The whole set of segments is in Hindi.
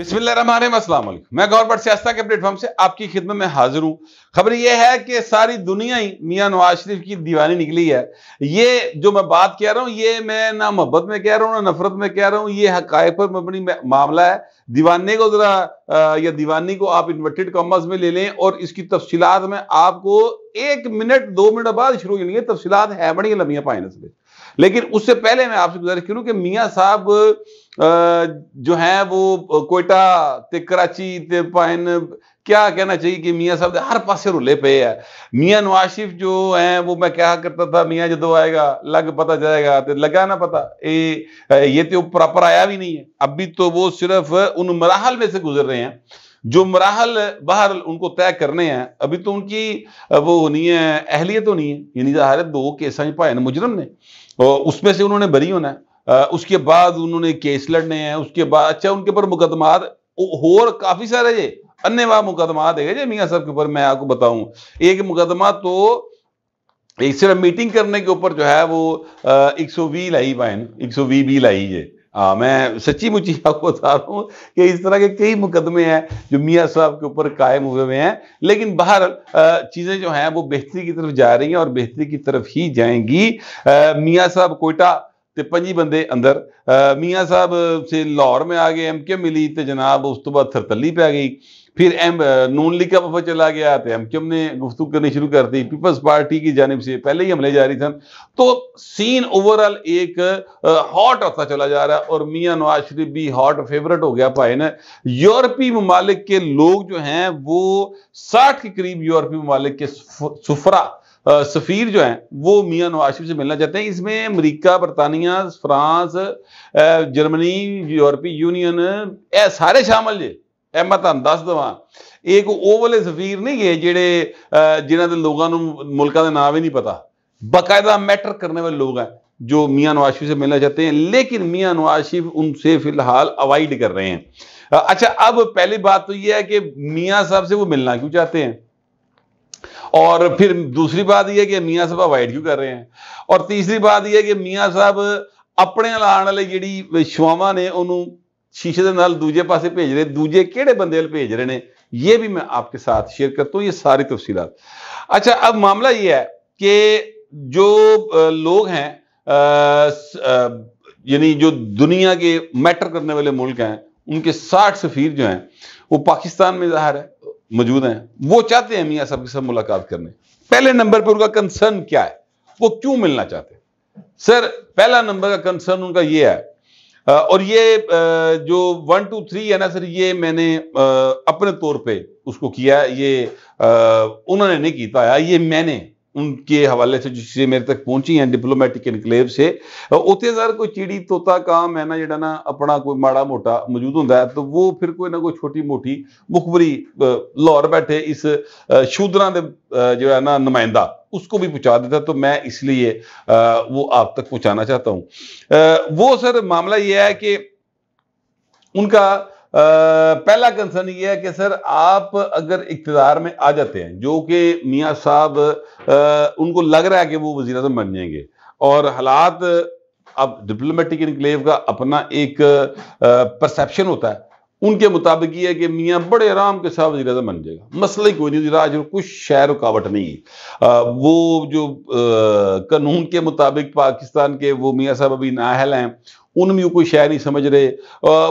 बिस्मिल्लाम मैं गवर्नमेंट सियासा के प्लेटफॉर्म से आपकी खिदमत में हाजिर हूँ खबर यह है कि सारी दुनिया ही मियाँ नवाज शरीफ की दीवानी निकली है ये जो मैं बात कह रहा हूँ ये मैं ना मोहब्बत में कह रहा हूँ ना नफरत में कह रहा हूँ ये हक पर मबनी मामला है दीवाने को ज़रा या दीवानी को आप इन्वर्टेड कॉमर्स में ले लें और इसकी तफसीत में आपको एक मिनट दो मिनट बाद शुरू होनी है तफसीत है बड़ी लंबिया पाए नसलें लेकिन उससे पहले मैं आपसे गुजारिश करूं कि मियाँ साहब जो हैं वो कोयटा कराची पाइन क्या कहना चाहिए कि मियाँ साहब हर पास रुले पे है मियाँ नवाशिफ जो हैं वो मैं क्या करता था मियाँ जो आएगा लग पता जाएगा तो लगा ना पता ए, ये तो प्रॉपर आया भी नहीं है अभी तो वो सिर्फ उन मराहल में से गुजर रहे हैं जो मराहल बाहर उनको तय करने हैं अभी तो उनकी वो नहीं है अहलियत तो नहीं है यानी जहा दो केसा पाए मुजरम ने तो उसमें से उन्होंने बरी होना है उसके बाद उन्होंने केस लड़ने हैं उसके बाद अच्छा उनके ऊपर मुकदमा और काफी सारे ये अन्य मुकदमा है जे मियाँ साहब के ऊपर मैं आपको बताऊं एक मुकदमा तो एक सिर्फ मीटिंग करने के ऊपर जो है वो एक सौ वी लाई पाए एक सौ वी बी लाई जे आ, हाँ, मैं सच्ची मुची आपको बता रहा हूँ कि इस तरह के कई मुकदमे हैं जो मियाँ साहब के ऊपर कायम हुए हुए हैं लेकिन बाहर चीज़ें जो हैं वो बेहतरी की तरफ जा रही हैं और बेहतरी की तरफ ही जाएंगी मियाँ साहब कोयटा तो जी बंदे अंदर मियाँ साहब से लाहौर में आ गए एम के मिली तो जनाब उस तो बाद थरतली पै गई फिर एम नून लीग का वफा चला गया तो एम एम ने गुफ्तु करनी शुरू कर दी पीपल्स पार्टी की जानब से पहले ही हमले जारी सन तो सीन ओवरऑल एक हॉट होता चला जा रहा है और मियाँ नवाज शरीफ भी हॉट फेवरेट हो गया भाई ने यूरोपी ममालिक के लोग जो हैं वो साठ के करीब यूरोपी ममालिक के सुफरा सफ़ीर जो है वो मियाँ नवाज शरीफ से मिलना चाहते हैं इसमें अमेरिका बरतानिया फ्रांस जर्मनी यूरोपीय यूनियन ए सारे शामिल जे ए मैं तुम दस देव एक वो वाले सफीर नहीं गए जेडे जिन्हें लोगों मुल्क का ना भी नहीं पता बाकायदा मैटर करने वाले लोग हैं जो मियाँ नवाज शरीफ से मिलना चाहते हैं लेकिन मियाँ नवाज शरीफ उनसे फिलहाल अवॉइड कर रहे हैं अच्छा अब पहली बात तो यह है कि मियाँ साहब से वो मिलना क्यों चाहते हैं और फिर दूसरी बात यह कि मियाँ साहब अवॉइड क्यों कर रहे हैं और तीसरी बात यह कि मियाँ साहब अपने लाने वाली जी ਸ਼ਵਾਵਾਂ ने ਉਹਨੂੰ ਸ਼ੀਸ਼ੇ ਦੇ ਨਾਲ दूजे ਪਾਸੇ भेज रहे ਦੂਜੇ ਕਿਹੜੇ ਬੰਦੇ ਵੱਲ ਭੇਜ ਰਹੇ ਨੇ ਇਹ ਵੀ ਮੈਂ ਆਪਕੇ ਸਾਥ ਸ਼ੇਅਰ ਕਰਤਾ ਹੂੰ ਇਹ अच्छा अब मामला ये है कि जो लोग हैं यानी जो दुनिया के मैटर करने वाले मुल्क हैं उनके साठ सफीर जो हैं वो पाकिस्तान में ज़ाहिर है मौजूद हैं वो चाहते हैं मियाँ साहब के साथ मुलाकात करने पहले नंबर पर उनका कंसर्न क्या है वो क्यों मिलना चाहते हैं सर पहला नंबर का कंसर्न उनका ये है और ये जो वन टू थ्री है ना सर ये मैंने अपने तौर पे उसको किया ये उन्होंने नहीं किया ये मैंने उनके हवाले से जो चीज़ें मेरे तक पहुंची हैं डिप्लोमैटिक इनकलेव से उत्थे सर कोई चिड़ी तोता काम है ना जोड़ा ना अपना कोई माड़ा मोटा मौजूद होंगे तो वो फिर कोई ना कोई छोटी मोटी मुखबरी लाहौर बैठे इस शूदरा के जो है ना नुमाइंदा उसको भी पहुंचा देता तो मैं इसलिए वो आप तक पहुंचाना चाहता हूँ वो सर मामला ये है कि उनका पहला कंसर्न ये है कि सर आप अगर इकतदार में आ जाते हैं जो कि मियाँ साहब उनको लग रहा है कि वो वजी अजम बन जाएंगे और हालात अब डिप्लोमेटिक इनक्लेव का अपना एक परसेप्शन होता है उनके मुताबिक ये है कि मियाँ बड़े आराम के साथ वजी अजम बन जाएगा मसला ही कोई नहीं वजी आज कुछ शहर रुकावट नहीं है वो जो आ, कानून के मुताबिक पाकिस्तान के वो मियाँ साहब अभी नाहल हैं उन उनमें कोई शायर नहीं समझ रहे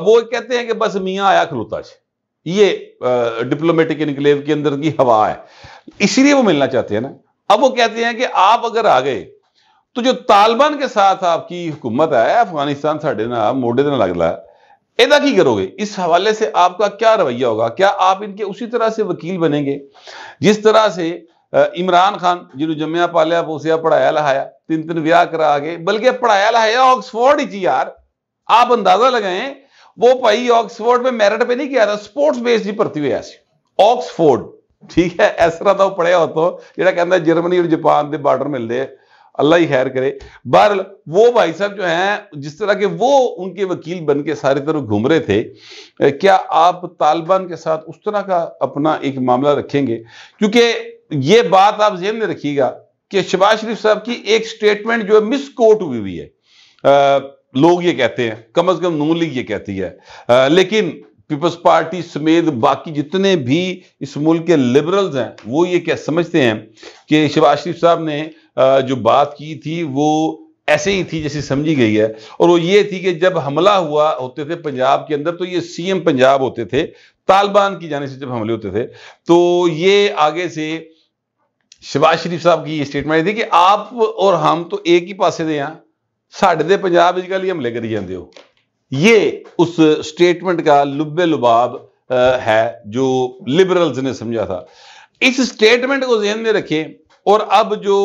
वो कहते हैं कि बस मियाँ आया खलोता से ये डिप्लोमेटिक इनक्लेव के अंदर की हवा है इसीलिए वो मिलना चाहते हैं ना अब वो कहते हैं कि आप अगर आ गए तो जो तालिबान के साथ आपकी हुकूमत है अफगानिस्तान साढ़े ना मोडे तो ना लग रहा है एदा की करोगे इस हवाले से आपका क्या रवैया होगा क्या आप इनके उसी तरह से वकील बनेंगे जिस तरह से इमरान खान जिन्होंने जमया पालिया पोसिया पढ़ाया लहाया तीन तीन ब्याह करा आगे बल्कि पढ़ाया लहाया ऑक्सफोर्ड ही यार आप अंदाजा लगाएं वो भाई ऑक्सफोर्ड में मेरिट पे नहीं किया था स्पोर्ट्स बेस्ड ही भर्ती हुआ ऑक्सफोर्ड ठीक है इस तरह ਤਰ੍ਹਾਂ पढ़िया ਉਹ ਪੜਿਆ ਹੋਤੋ ਜਿਹੜਾ ਕਹਿੰਦਾ और जापान के बार्डर मिलते अल्लाह ही खैर करे बहर वो भाई साहब जो हैं जिस तरह के वो उनके वकील बन के सारी तरफ घूम रहे थे क्या आप तालिबान के साथ उस तरह का अपना एक मामला रखेंगे क्योंकि ये बात आप जेन में रखिएगा कि शबाज शरीफ साहब की एक स्टेटमेंट जो है मिस कोट हुई हुई है आ, लोग ये कहते हैं कम से कम नून लीग ये कहती है आ, लेकिन पीपल्स पार्टी समेत बाकी जितने भी इस मुल्क के लिबरल्स हैं वो ये क्या समझते हैं कि शिवाज शरीफ साहब ने जो बात की थी वो ऐसे ही थी जैसी समझी गई है और वो ये थी कि जब हमला हुआ होते थे पंजाब के अंदर तो ये सीएम पंजाब होते थे तालिबान की जाने से जब हमले होते थे तो ये आगे से शिवाज शरीफ साहब की ये स्टेटमेंट थी कि आप और हम तो एक ही पासे थे यहाँ साढ़े पंजाब अजकल ही हमले करी जाते हो ये उस स्टेटमेंट का लुबे लुबाब है जो लिबरल्स ने समझा था इस स्टेटमेंट को जहन में रखें और अब जो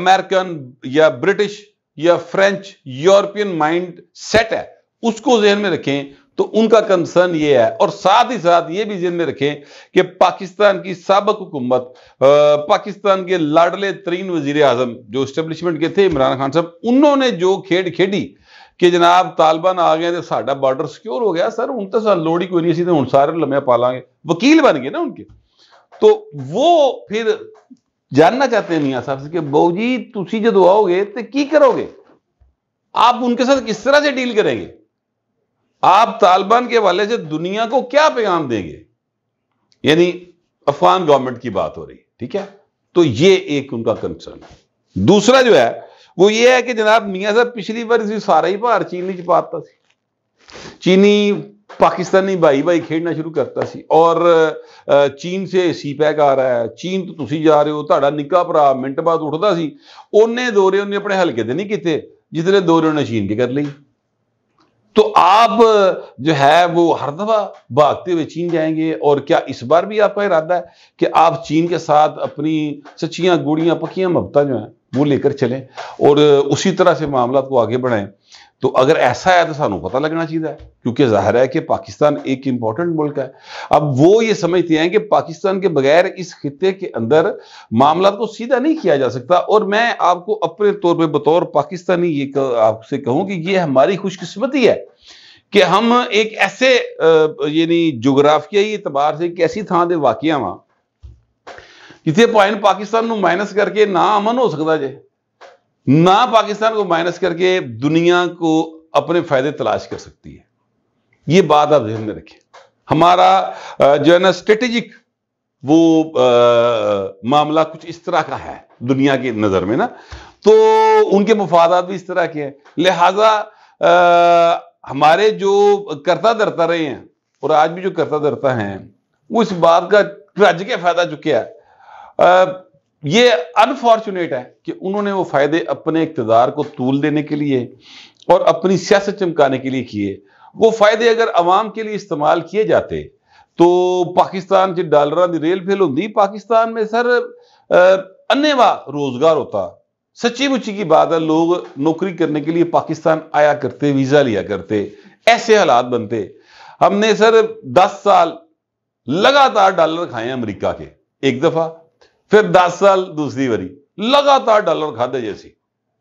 अमेरिकन या ब्रिटिश या फ्रेंच यूरोपियन माइंड सेट है उसको जहन में रखें तो उनका कंसर्न ये है और साथ ही साथ ये भी जेन रखें कि पाकिस्तान की सबक हुकूमत पाकिस्तान के लाडले तरीन वजीर आजम जो स्टेबलिशमेंट के थे इमरान खान साहब उन्होंने जो खेड खेडी कि जनाब तालिबान आ गए तो साढ़ा बॉर्डर सिक्योर हो गया सर उन तो सर लोड़ी कोई नहीं सी तो हूँ सारे लम्बे पा वकील बन गए ना उनके तो वो फिर जानना चाहते हैं मियाँ साहब से कि बहू जी तुम जो आओगे तो की करोगे आप उनके साथ किस तरह से डील करेंगे आप तालिबान के हवाले से दुनिया को क्या पैगाम देंगे यानी अफगान गवर्नमेंट की बात हो रही ठीक है तो ये एक उनका कंसर्न है दूसरा जो है वो ये है कि जनाब मियाँ साहब पिछली बार इसी सारा ही भार चीनी च सी चीनी पाकिस्तानी भाई भाई खेलना शुरू करता सी और चीन से सी पैक आ रहा है चीन तो तुम जा रहे हो ताड़ा निका भरा मिनट बाद उठता सी ਉਹਨੇ दौरे उन्हें अपने हल्के ਦੇ ਨਹੀਂ ਕੀਤੇ ਜਿਸ ਨੇ ਦੌਰੇ ਉਹਨੇ ਚੀਨ ਕੇ तो आप जो है वो हर दफा भागते हुए चीन जाएंगे और क्या इस बार भी आपका इरादा है कि आप चीन के साथ अपनी सच्चियां गुड़ियाँ पक्या मबता जो है वो लेकर चलें और उसी तरह से मामला को तो आगे बढ़ाएं तो अगर ऐसा है तो सू पता लगना चाहिए क्योंकि जाहिर है कि पाकिस्तान एक इंपॉर्टेंट मुल्क है अब वो ये समझते हैं कि पाकिस्तान के बगैर इस खत्े के अंदर मामला को तो सीधा नहीं किया जा सकता और मैं आपको अपने तौर पर बतौर पाकिस्तानी ये आपसे कहूँ कि ये हमारी खुशकस्मती है कि हम एक ऐसे यानी जोग्राफियाई एतबार से एक ऐसी थान वाकया वहां वहाँ ਜਿੱਥੇ ਭਾਵੇਂ पाकिस्तान माइनस करके ना अमन हो सकता जे ना पाकिस्तान को माइनस करके दुनिया को अपने फायदे तलाश कर सकती है ये बात आप ध्यान में रखें हमारा जो है ना स्ट्रेटेजिक वो आ, मामला कुछ इस तरह का है दुनिया की नज़र में ना तो उनके मफादात भी इस तरह के हैं लिहाजा हमारे जो करता धरता रहे हैं और आज भी जो करता धरता हैं वो इस बात का के फायदा चुके हैं ये अनफॉर्चुनेट है कि उन्होंने वो फायदे अपने इकतदार को तूल देने के लिए और अपनी सियासत चमकाने के लिए किए वो फायदे अगर अवाम के लिए इस्तेमाल किए जाते तो पाकिस्तान से डालर की रेल फेल होंगी पाकिस्तान में सर अनेवा रोजगार होता सच्ची मुची की बात है लोग नौकरी करने के लिए पाकिस्तान आया करते वीजा लिया करते ऐसे हालात बनते हमने सर 10 साल लगातार डॉलर खाए अमेरिका के एक दफा फिर दस साल दूसरी बारी लगातार डॉलर खाते जैसी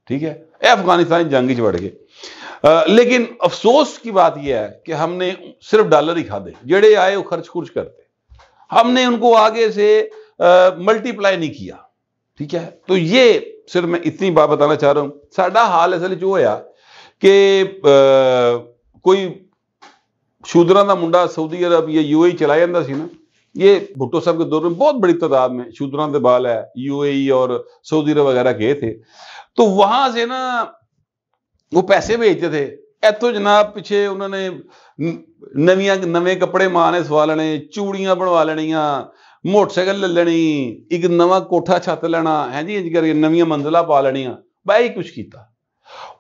ठीक है अफगानिस्तान जंग बढ़ गए लेकिन अफसोस की बात यह है कि हमने सिर्फ डॉलर ही खाधे जेड़े आए वो खर्च खुर्च करते हमने उनको आगे से मल्टीप्लाई नहीं किया ठीक है तो ये सिर्फ मैं इतनी बात बताना चाह रहा हूं साडा हाल असल जो होया कि कोई शूदरा का मुंडा सऊदी अरब या यूएई e चलाया जाता ना ਇਹ ਭੁੱਟੋ ਸਾਹਿਬ ਦੇ ਦੌਰ दौर ਬਹੁਤ ਬੜੀ बड़ी तादाद में शूद्रांत ਬਾਲ ਹੈ ਯੂਏਈ ਔਰ ਸਾਊਦੀ अरब ਵਗੈਰਾ गए تھے ਤੋ ਵਹਾਂ से ਨਾ ਉਹ ਪੈਸੇ ਭੇਜਦੇ थे ਇਤੋਂ ਜਨਾਬ ਪਿੱਛੇ ਉਹਨਾਂ ਨੇ ਨਵੀਆਂ ਨਵੇਂ ਕੱਪੜੇ ਮਾਣੇ ਸਵਾ ਲੈਣੇ ਚੂੜੀਆਂ ਬਣਵਾ ਲੈਣੀਆਂ ਮੋਟਰਸਾਈਕਲ ਲੈ ਲੈਣੀ ਇੱਕ ਨਵਾਂ ਕੋਠਾ ਛੱਤ ਲੈਣਾ ਹੈ ਜੀ ਇੰਜ ਕਰਕੇ ਨਵੀਆਂ ਮੰਜ਼ਲਾ ਪਾ ਲੈਣੀਆਂ ਬਾਈ ਕੁਝ ਕੀਤਾ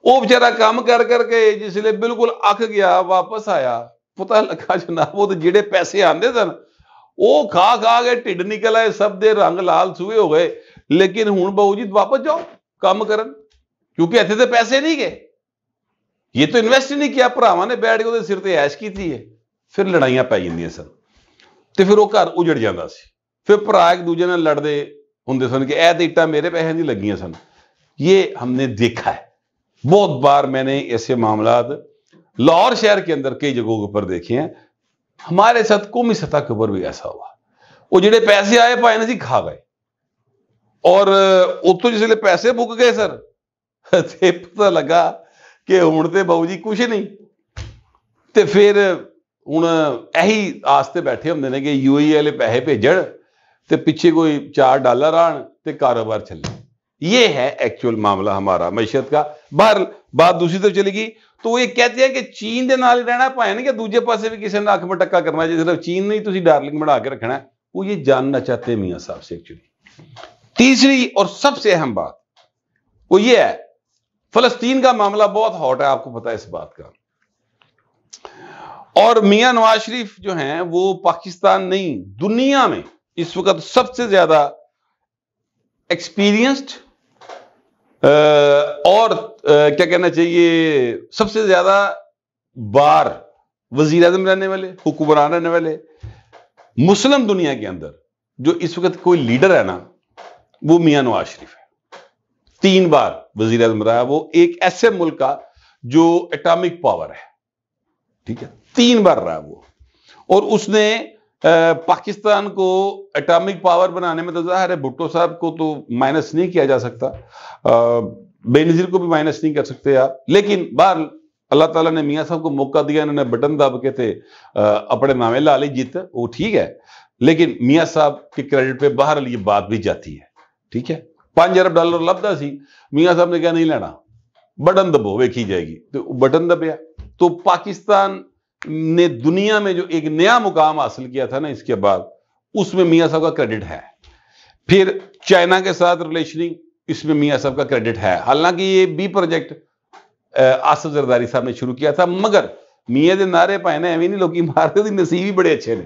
ਉਹ ਵਿਚਾਰਾ ਕੰਮ ਕਰ ਕਰਕੇ ਜਿਸਲੇ ਬਿਲਕੁਲ ਅੱਕ ਗਿਆ ਵਾਪਸ ਆਇਆ ਪਤਾ ਲੱਗਾ ਜਨਾਬ ਉਹ ਤੇ ਜਿਹੜੇ ਪੈਸੇ ਆਂਦੇ ਸਨ ਉਹ ਖਾ ਖਾ ਕੇ ਢਿੱਡ ਨਿਕਲ ਆਏ ਸਭ ਦੇ ਰੰਗ ਲਾਲ ਸੂਏ ਹੋ ਗਏ ਲੇਕਿਨ ਹੁਣ ਬਹੂ ਜੀ ਵਾਪਸ ਜਾਓ ਕੰਮ ਕਰਨ ਕਿਉਂਕਿ ਇੱਥੇ ਤੇ ਪੈਸੇ ਨਹੀਂ ਗਏ ਇਹ ਤਾਂ ਇਨਵੈਸਟ ਨਹੀਂ ਕੀਤਾ ਭਰਾਵਾਂ ਨੇ ਬੈਠ ਕੇ ਉਹਦੇ ਸਿਰ ਤੇ ਐਸ਼ ਕੀਤੀ ਹੈ ਫਿਰ ਲੜਾਈਆਂ ਪੈ ਜਾਂਦੀਆਂ ਸਨ ਤੇ ਫਿਰ ਉਹ ਘਰ ਉਜੜ ਜਾਂਦਾ ਸੀ ਫਿਰ ਭਰਾ ਇੱਕ ਦੂਜੇ ਨਾਲ ਲੜਦੇ ਹੁੰਦੇ ਸਨ ਕਿ ਇਹ ਤੇ ਇੱਟਾਂ ਮੇਰੇ ਪੈਸੇ ਦੀ ਲੱਗੀਆਂ ਸਨ ਇਹ हमने देखा है बहुत बार मैंने ऐसे मामला लाहौर शहर के अंदर कई जगहों पर देखे हैं हमारे साथ कौमी सतह के ऊपर भी ऐसा हुआ वो जेडे पैसे आए भाई ना जी खा गए ਔਰ ਉਤੋਂ ਜਿਸਲੇ ਪੈਸੇ ਬੁੱਕ ਗਏ ਸਰ ਤੇ ਪਤਾ ਲੱਗਾ ਕਿ ਹੁਣ ਤੇ ਬਾਊ ਜੀ ਕੁਝ ਨਹੀਂ ਤੇ ਫਿਰ ਹੁਣ ਇਹੀ ਆਸ ਤੇ ਬੈਠੇ ਹੁੰਦੇ ਨੇ ਕਿ ਯੂਏਈ ਵਾਲੇ ਪੈਸੇ ਭੇਜਣ ਤੇ ਪਿੱਛੇ ਕੋਈ 4 ਡਾਲਰ ਆਣ ਤੇ ਕਾਰੋਬਾਰ ਚੱਲੇ ਇਹ ਹੈ ਐਕਚੁਅਲ ਮਾਮਲਾ ਹਮਾਰਾ ਮਸ਼ੀਅਤ ਦਾ ਬਾਅਦ ਬਾਤ ਦੂਸਰੀ ਤਰਫ ਚਲੀ तो ਤੋ ਇਹ ਕਹਤੇ ਆ ਕਿ ਚੀਨ ਦੇ ਨਾਲ ਰਹਿਣਾ ਭਾਵੇਂ ਕਿ ਦੂਜੇ ਪਾਸੇ ਵੀ ਕਿਸੇ ਨਾਲ ਅੱਖ ਮਟੱਕਾ ਕਰਨਾ ਜੇ ਸਿਰਫ ਚੀਨ ਨਹੀਂ ਤੁਸੀਂ ਡਾਰਲਿੰਗ ਬਣਾ ਕੇ ਰੱਖਣਾ वो ये जानना चाहते हैं मियाँ साहब से एक्चुअली तीसरी और सबसे अहम बात वो ये है फलस्तीन का मामला बहुत हॉट है आपको पता है इस बात का और मियां नवाज शरीफ जो हैं वो पाकिस्तान नहीं दुनिया में इस वक्त सबसे ज्यादा एक्सपीरियंस्ड और क्या कहना चाहिए सबसे ज्यादा बार वजीर अजम रहने वाले हुक्मरान रहने वाले मुस्लिम दुनिया के अंदर जो इस वक्त कोई लीडर है ना वो मियां नवाज शरीफ है तीन बार वजीर अजम रहा वो एक ऐसे मुल्क का जो एटॉमिक पावर है ठीक है तीन बार रहा वो और उसने पाकिस्तान को एटॉमिक पावर बनाने में तो जाहिर है भुट्टो साहब को तो माइनस नहीं किया जा सकता बेनजीर को भी माइनस नहीं कर सकते आप लेकिन बाहर अल्लाह ताला ने मियाँ साहब को मौका दिया इन्होंने बटन दब के थे अपने नामे ला ली जीत वो ठीक है लेकिन मियाँ साहब के क्रेडिट पे बाहर ये बात भी जाती है ठीक है पांच अरब डॉलर लभदा सी मियाँ साहब ने क्या नहीं लेना बटन दबो वेखी जाएगी तो बटन दबिया तो पाकिस्तान ने दुनिया में जो एक नया मुकाम हासिल किया था ना इसके बाद उसमें मियाँ साहब का क्रेडिट है फिर चाइना के साथ रिलेशनिंग इसमें मियाँ साहब का क्रेडिट है हालांकि ये बी प्रोजेक्ट आसफ जरदारी साहब ने शुरू किया था मगर मियाँ के नारे पाए ना एवं नहीं लोग मारते थे नसीब ही बड़े अच्छे ने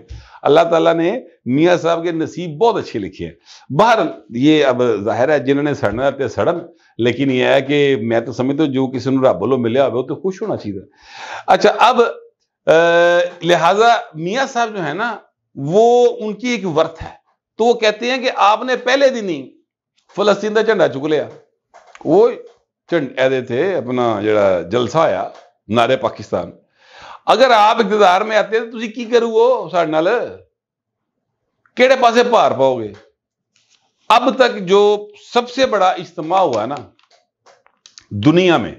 अल्लाह तला ने मियाँ साहब के नसीब बहुत अच्छे लिखे हैं बाहर ये अब जाहिर है जिन्होंने सड़ना है सड़न लेकिन यह है कि मैं तो समझता तो जो किसी रब वालों मिले हो तो खुश होना चाहिए अच्छा अब लिहाजा मियाँ साहब जो है ना वो उनकी एक वर्थ है तो वो कहते हैं कि आपने पहले दिन ही फलस्तीन का झंडा चुक लिया वो झंडे थे अपना जरा जलसा आया नारे पाकिस्तान अगर आप इकतदार में आते तो तुम की करो साढ़े नाल किड़े पासे भार पाओगे अब तक जो सबसे बड़ा इज्तम हुआ ना दुनिया में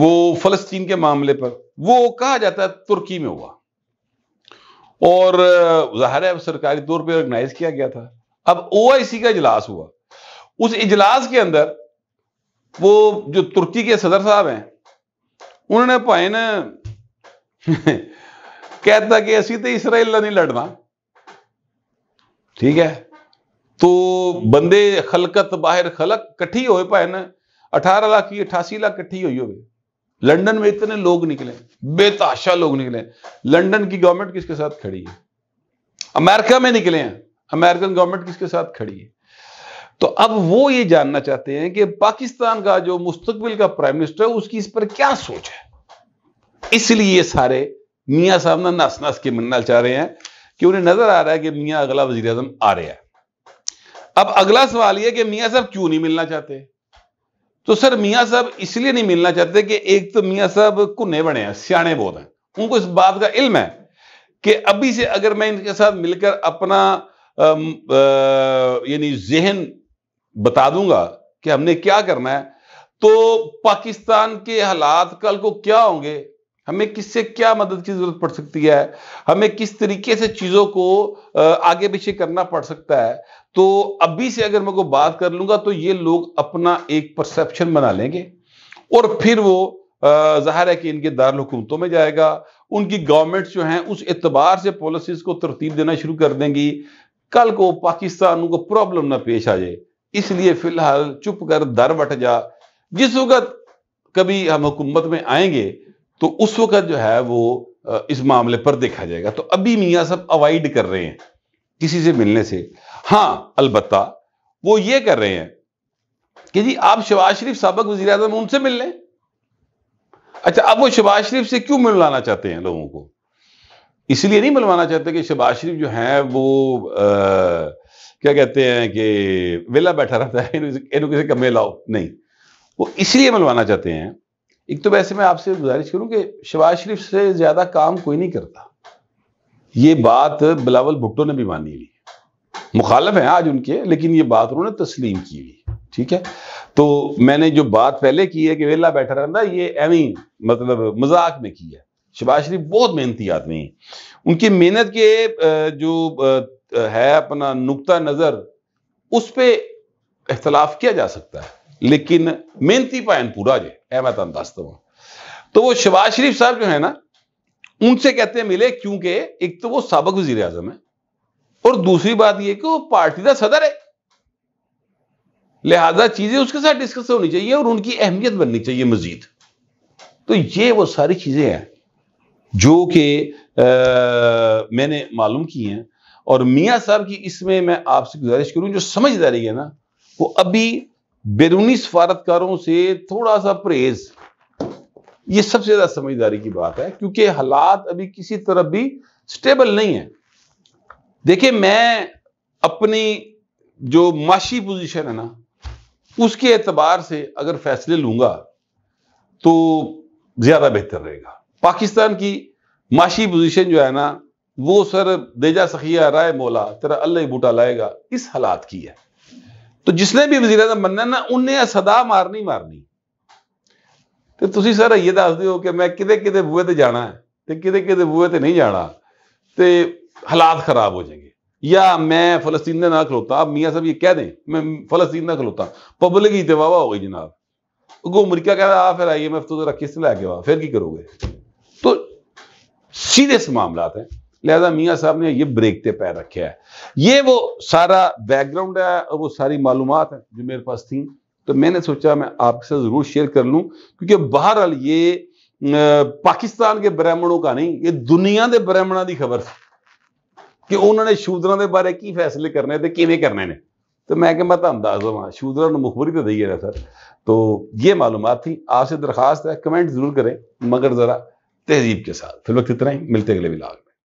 वो फलस्तीन के मामले पर वो कहा जाता है तुर्की में हुआ और जाहिर है सरकारी तौर पर ऑर्गेनाइज किया गया था अब ओ का इजलास हुआ उस इजलास के अंदर वो जो तुर्की के सदर साहब हैं उन्होंने भाई ने कहता कि असी तो इसराइल नहीं लड़ना ठीक है तो बंदे खलकत बाहर खलक कट्ठी हो पाए ना अठारह लाख की अठासी लाख कट्ठी हुई होगी लंदन में इतने लोग निकले बेताशा लोग निकले लंदन की गवर्नमेंट किसके साथ खड़ी है अमेरिका में निकले हैं अमेरिकन गवर्नमेंट किसके साथ खड़ी है तो अब वो ये जानना चाहते हैं कि पाकिस्तान का जो मुस्तकबिल का प्राइम मिनिस्टर है उसकी इस पर क्या सोच है इसलिए ये सारे मियाँ साहब ना नस नस के मिलना चाह रहे हैं कि उन्हें नजर आ रहा है कि मियाँ अगला वजीर आ रहा है अब अगला सवाल यह कि मियाँ साहब क्यों नहीं मिलना चाहते तो सर मियाँ साहब इसलिए नहीं मिलना चाहते कि एक तो मियाँ साहब कुन्ने बने हैं सियाने बहुत हैं उनको इस बात का इल्म है कि अभी से अगर मैं इनके साथ मिलकर अपना यानी जहन बता दूंगा कि हमने क्या करना है तो पाकिस्तान के हालात कल को क्या होंगे हमें किससे क्या मदद की जरूरत पड़ सकती है हमें किस तरीके से चीजों को आगे पीछे करना पड़ सकता है तो अभी से अगर मैं को बात कर लूंगा तो ये लोग अपना एक परसेप्शन बना लेंगे और फिर वो जाहिर है कि इनके दारुल हुकूमतों में जाएगा उनकी गवर्नमेंट्स जो हैं उस एतबार से पॉलिसीज को तरतीब देना शुरू कर देंगी कल को पाकिस्तान को प्रॉब्लम ना पेश आ जाए इसलिए फिलहाल चुप कर दर बट जा जिस वक्त कभी हम हुकूमत में आएंगे तो उस वक्त जो है वो इस मामले पर देखा जाएगा तो अभी मियाँ सब अवॉइड कर रहे हैं किसी से मिलने से हाँ अलबत्ता वो ये कर रहे हैं कि जी आप शबाज शरीफ सबक वजी अजम उनसे मिल लें अच्छा अब वो शबाज शरीफ से क्यों मिलवाना चाहते हैं लोगों को इसलिए नहीं मिलवाना चाहते कि शबाज शरीफ जो हैं वो आ, क्या कहते हैं कि वेला बैठा रहता है इन्हों किसे कमे लाओ नहीं वो इसलिए मिलवाना चाहते हैं एक तो वैसे मैं आपसे गुजारिश करूं कि शबाज शरीफ से ज्यादा काम कोई नहीं करता ये बात बिलावल भुट्टो ने भी मानी हुई मुखालफ है आज उनके लेकिन ये बात उन्होंने तस्लीम की हुई ठीक है तो मैंने जो बात पहले की है कि वेला बैठा रहता ये एवं मतलब मजाक में की है शबाज शरीफ बहुत मेहनती आदमी है उनकी मेहनत के जो है अपना नुकता नज़र उस पर इख्तलाफ किया जा सकता है लेकिन मेहनती पायन पूरा जे ए मैं तुम दस दवा तो वो शबाज शरीफ साहब जो है ना उनसे कहते हैं मिले क्योंकि एक तो वो सबक वजीर आजम है और दूसरी बात यह कि वो पार्टी का सदर है लिहाजा चीजें उसके साथ डिस्कस होनी चाहिए और उनकी अहमियत बननी चाहिए मजीद तो ये वो सारी चीजें हैं जो कि मैंने मालूम की हैं और मियाँ साहब की इसमें मैं आपसे गुजारिश करूं जो समझदारी है ना वो अभी बैरूनी सफारतकारों से थोड़ा सा परहेज ये सबसे ज्यादा समझदारी की बात है क्योंकि हालात अभी किसी तरफ भी स्टेबल नहीं है देखिए मैं अपनी जो माशी पोजीशन है ना उसके एतबार से अगर फैसले लूंगा तो ज्यादा बेहतर रहेगा पाकिस्तान की माशी पोजीशन जो है ना वो सर देजा सखिया राय मौला तेरा अल्लाह बूटा लाएगा इस हालात की है तो जिसने भी ਵਜ਼ੀਰ ਆਜ਼ਮ ਬੰਨਾ ना उन्हें सदा मारनी मारनी तो तुम सर ਇਹ दस दौ कि मैं ਕਿਤੇ ਕਿਤੇ ਬੂਹੇ ਤੇ ਜਾਣਾ ਹੈ ਤੇ ਕਿਤੇ ਕਿਤੇ ਬੂਹੇ ਤੇ ਨਹੀਂ ਜਾਣਾ ਤੇ ਹਾਲਾਤ ਖਰਾਬ या मैं फलस्तीन ना खलोता आप मियाँ साहब ये कह दें मैं फलस्तीन ना खलोता पब्लिक ही वाह हो गई जनाब वो अमरीका कह रहा आ फिर आई एम एफ तो जरा किस्त लैके वाह फिर की करोगे तो सीरियस मामला हैं लिहाजा मियाँ साहब ने ये ब्रेक पे पैर रखे है ये वो सारा बैकग्राउंड है और वो सारी मालूम है जो मेरे पास थी तो मैंने सोचा मैं आपसे ज़रूर शेयर कर लूँ क्योंकि बहरहाल ये पाकिस्तान के ब्राह्मणों का नहीं ये दुनिया के ब्राह्मणों की खबर थी कि उन्होंने ਨੇ के बारे की फैसले करने थे ਤੇ करने ने तो मैं क्या मैं तुम दस देव ने मुखबरी तो दी है सर तो ये मालूम थी आपसे दरखास्त है कमेंट ज़रूर करें मगर ज़रा तहजीब के साथ फिर वक्त इतना ही मिलते अगले विलाग